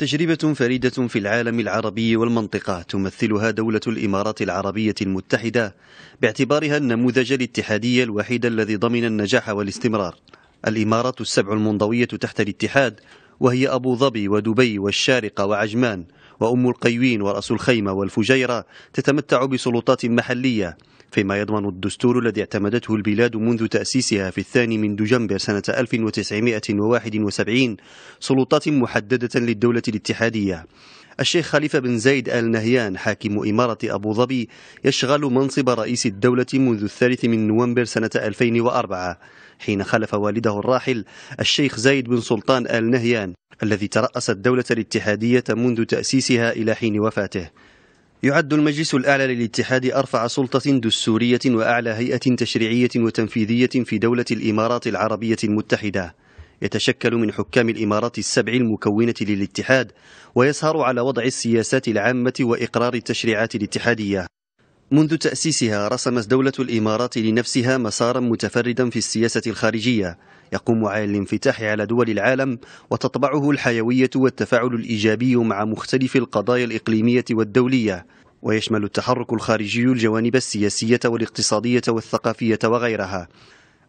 تجربة فريدة في العالم العربي والمنطقة تمثلها دولة الإمارات العربية المتحدة باعتبارها النموذج الاتحادي الوحيد الذي ضمن النجاح والاستمرار الإمارات السبع المنضوية تحت الاتحاد وهي أبو ظبي ودبي والشارقة وعجمان وأم القيوين ورأس الخيمة والفجيرة تتمتع بسلطات محلية فيما يضمن الدستور الذي اعتمدته البلاد منذ تأسيسها في الثاني من دجنبر سنة 1971 سلطات محددة للدولة الاتحادية الشيخ خليفة بن زايد آل نهيان حاكم إمارة أبو ظبي يشغل منصب رئيس الدولة منذ الثالث من نوفمبر سنة 2004 حين خلف والده الراحل الشيخ زايد بن سلطان آل نهيان الذي ترأس الدولة الاتحادية منذ تأسيسها إلى حين وفاته يعد المجلس الأعلى للاتحاد أرفع سلطة دستورية وأعلى هيئة تشريعية وتنفيذية في دولة الإمارات العربية المتحدة يتشكل من حكام الإمارات السبع المكونة للاتحاد ويسهر على وضع السياسات العامة وإقرار التشريعات الاتحادية منذ تأسيسها رسمت دولة الإمارات لنفسها مسارا متفردا في السياسة الخارجية يقوم على الانفتاح على دول العالم وتطبعه الحيوية والتفاعل الإيجابي مع مختلف القضايا الإقليمية والدولية ويشمل التحرك الخارجي الجوانب السياسية والاقتصادية والثقافية وغيرها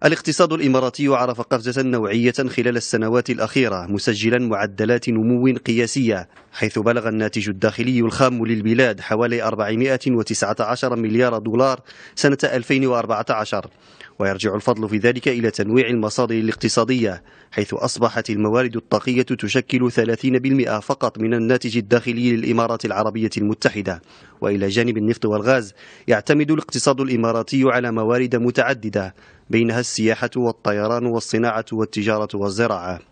الاقتصاد الإماراتي عرف قفزة نوعية خلال السنوات الأخيرة مسجلا معدلات نمو قياسية حيث بلغ الناتج الداخلي الخام للبلاد حوالي 419 مليار دولار سنة 2014 ويرجع الفضل في ذلك إلى تنويع المصادر الاقتصادية حيث أصبحت الموارد الطاقية تشكل 30% فقط من الناتج الداخلي للإمارات العربية المتحدة وإلى جانب النفط والغاز يعتمد الاقتصاد الإماراتي على موارد متعددة بينها السياحة والطيران والصناعة والتجارة والزراعة